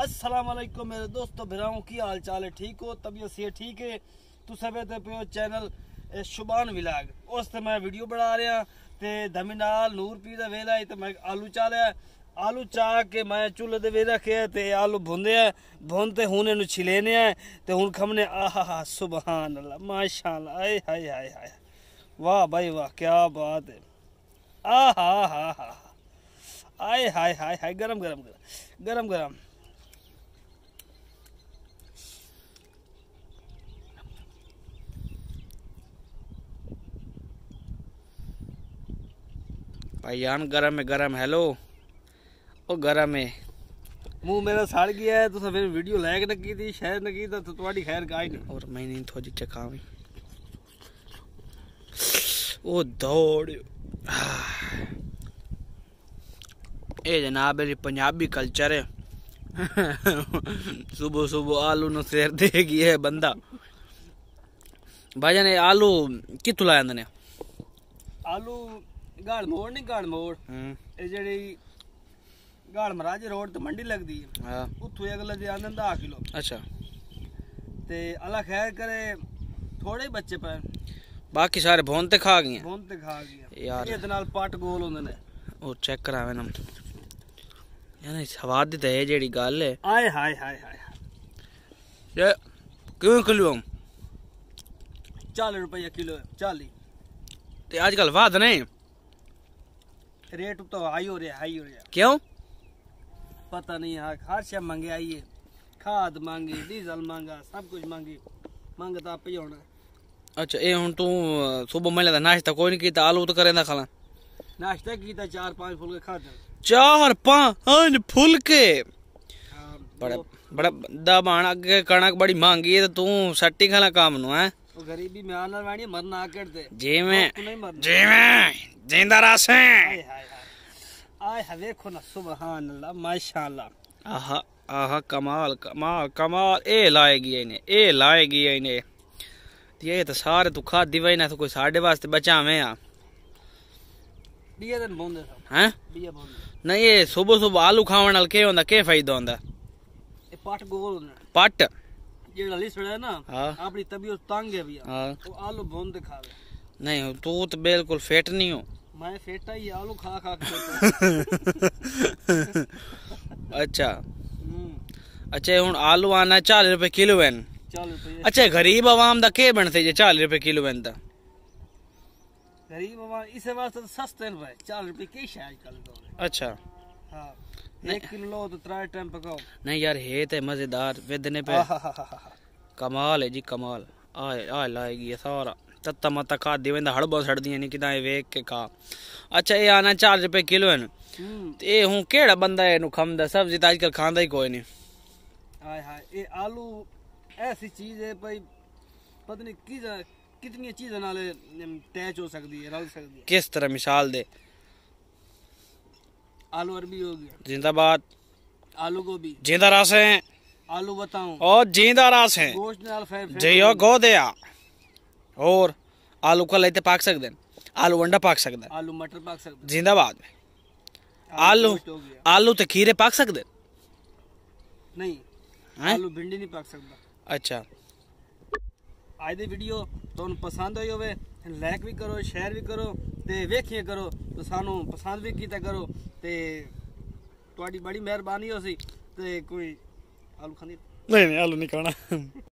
असलम मेरे दोस्तों भिराओं की हाल चाल है ठीक हो तबीयत से ठीक है तुस ते पियो चैनल ਸ਼ੁਬਾਨ ਵਿਲਾਗ ਉਸ ਤੇ ਮੈਂ ਵੀਡੀਓ ਬਣਾ ਰਿਹਾ ਤੇ ਦਮੀ ਨਾਲ ਨੂਰ ਪੀ ਦਾ ਵੇਲਾ ਤੇ ਮੈਂ ਆਲੂ ਚਾਲਿਆ ਆਲੂ ਚਾ ਕੇ ਮੈਂ ਚੁੱਲ੍ਹੇ ਦੇ ਵੇ ਰੱਖਿਆ ਤੇ ਆਲੂ ਭੁੰਦਿਆ ਭੁੰਨ ਤੇ ਹੁਣ ਇਹਨੂੰ ਛਿਲੇਨੇ ਆ ਤੇ ਹੁਣ ਖਮਨੇ ਆਹਾ ਸੁਭਾਨ ਅੱਲਾ ਮਾਸ਼ਾਅੱਲਾ ਆਏ ਹਾਏ ਹਾਏ ਹਾਏ ਵਾਹ ਭਾਈ ਵਾਹ ਕੀ ਬਾਤ ਹੈ ਆਹਾ ਹਾ ਹਾ ਆਏ ਹਾਏ ਹਾਏ ਹਾਏ ਗਰਮ ਗਰਮ ਗਰਮ ਗਰਮ भाईयान गर्म है गर्म हेलो ओ गर्म है मुंह मेरा सड़ गया है तो फिर वीडियो लाइक ना की थी शेयर ना की तो तुम्हारी खैर गाय और मैं नहीं थोड़ी चकावी ओ दौड़ ये जनाब पंजाबी कल्चर है सुबह सुबह आलू न सैर देगी है बंदा भाईजान आलू कितों लाया आलू ਗਾਲ ਮੋੜ ਨਹੀਂ ਗਾਲ ਮੋੜ ਹੂੰ ਇਹ ਜਿਹੜੀ ਗਾਲ ਮਹਾਰਾਜ ਰੋਡ ਤੇ ਮੰਡੀ ਲੱਗਦੀ ਹੈ ਹਾਂ ਉੱਥੋਂ ਅਗਲਾ ਦੇ ਆਂਦੇ ਦਾ ਕਿਲੋ ਅੱਛਾ ਤੇ ਅੱਲਾ ਖੈਰ ਕਰੇ ਥੋੜੇ ਬੱਚੇ ਪਰ ਬਾਕੀ ਸਾਰੇ ਭੋਨ ਤੇ ਖਾ ਗਏ ਭੋਨ ਤੇ ਖਾ ਗਏ ਯਾਰ ਇਹਦੇ ਨਾਲ ਪੱਟ ਗੋਲ ਹੁੰਦੇ ਨੇ ਉਹ ਚੈੱਕ ਕਰਾਵੇ ਨਾ ਯਾਰ ਸਵਾਦ ਦੀ ਤੇ ਜਿਹੜੀ ਗੱਲ ਹੈ ਆਏ ਹਾਏ ਹਾਏ ਹਾਏ ये क्यों किलो हम चालीस रुपया किलो है चालीस तो आजकल वाद नहीं रेट तो हाई हो रहा हाई हो रहा क्यों पता नहीं हाँ खारशा आई है खाद मांगी डीजल मांगा सब कुछ मांगी मांगता पे होना अच्छा ए हूं तू सुबह मिले नाश्ता कोई नहीं कीता आलू तो करेंदा खाला नाश्ता कीता चार पांच फुलके खाते चार पांच फुलके हाँ, बड़ा बड़ा दबाण के कणक बड़ी मांगी है तो तू सट्टी खाला काम नु है गरीबी में आना वाणी मरना आकर दे जी में तो जी में जिंदा राशे आय हवे खुना सुबहान अल्लाह माशाल्लाह आहा आहा कमाल कमाल कमाल ए लाएगी इन्हें ए लाएगी इन्हें ये तो सारे तू खादी वही ना तो कोई साढ़े वास्ते बचावे आ हैं नहीं ये सुबह सुबह आलू खावन नाल के होंदा के फायदा होंदा ए पट गोल पट जेड़ा लिसड़ा है ना हाँ। अपनी तबीयत तंग है भैया हां तो आलू भून दे खावे नहीं तू तो बिल्कुल फिट नहीं हो मैं फेटा ही आलू खा खा अच्छा हम्म। अच्छा हूँ आलू आना चालीस रुपये किलो है अच्छा गरीब आवाम का के बनते जे चालीस रुपए किलो अच्छा। लो तो मजेदार वेदने पे कमाल है जी कमाल आ आ लाएगी सारा तत्ता मत्ता खा देवे हड़बो सड़ दी कि वेख के खा अच्छा ये आना चार रुपए किलो है हम्म। तो ये हूँ केड़ा बंदा है खमदा सब्जी तो अजकल खांदा ही कोई नहीं हाय हाय ये आलू ऐसी चीज है भाई पता नहीं किस कितनी चीज नाले अटैच हो सकती है रल सकती है किस तरह मिसाल दे आलू अरबी हो गया जिंदाबाद आलू गोभी जिंदा रस है आलू बताऊं और जिंदा रस है गोश्त नाल ਹੋਰ ਆਲੂ का लेते पाक सकते हैं ਆਲੂ अंडा ਪਾਕ ਸਕਦੇ हैं आलू मटर पाक सकते जिंदाबाद में ਆਲੂ आलू तो खीरे पाक सकते ਨਹੀਂ है? आलू भिंडी नहीं पाक ਅੱਜ ਦੀ ਵੀਡੀਓ ਤੁਹਾਨੂੰ ਪਸੰਦ ਆਈ ਹੋਵੇ ਲਾਈਕ ਵੀ ਕਰੋ ਸ਼ੇਅਰ ਵੀ ਕਰੋ ਤੇ ਵੇਖਿਆ ਕਰੋ ਤੇ ਸਾਨੂੰ ਪਸੰਦ ਵੀ ਕੀਤਾ ਕਰੋ ਤੇ ਤੁਹਾਡੀ ਬੜੀ ਮਿਹਰਬਾਨੀ ਹੋਸੀ ਤੇ ਕੋਈ ਆਲੂ ਖਾਣੀ ਨਹੀਂ ਨਹੀਂ ਆਲੂ ਨਹੀਂ ਖਾਣਾ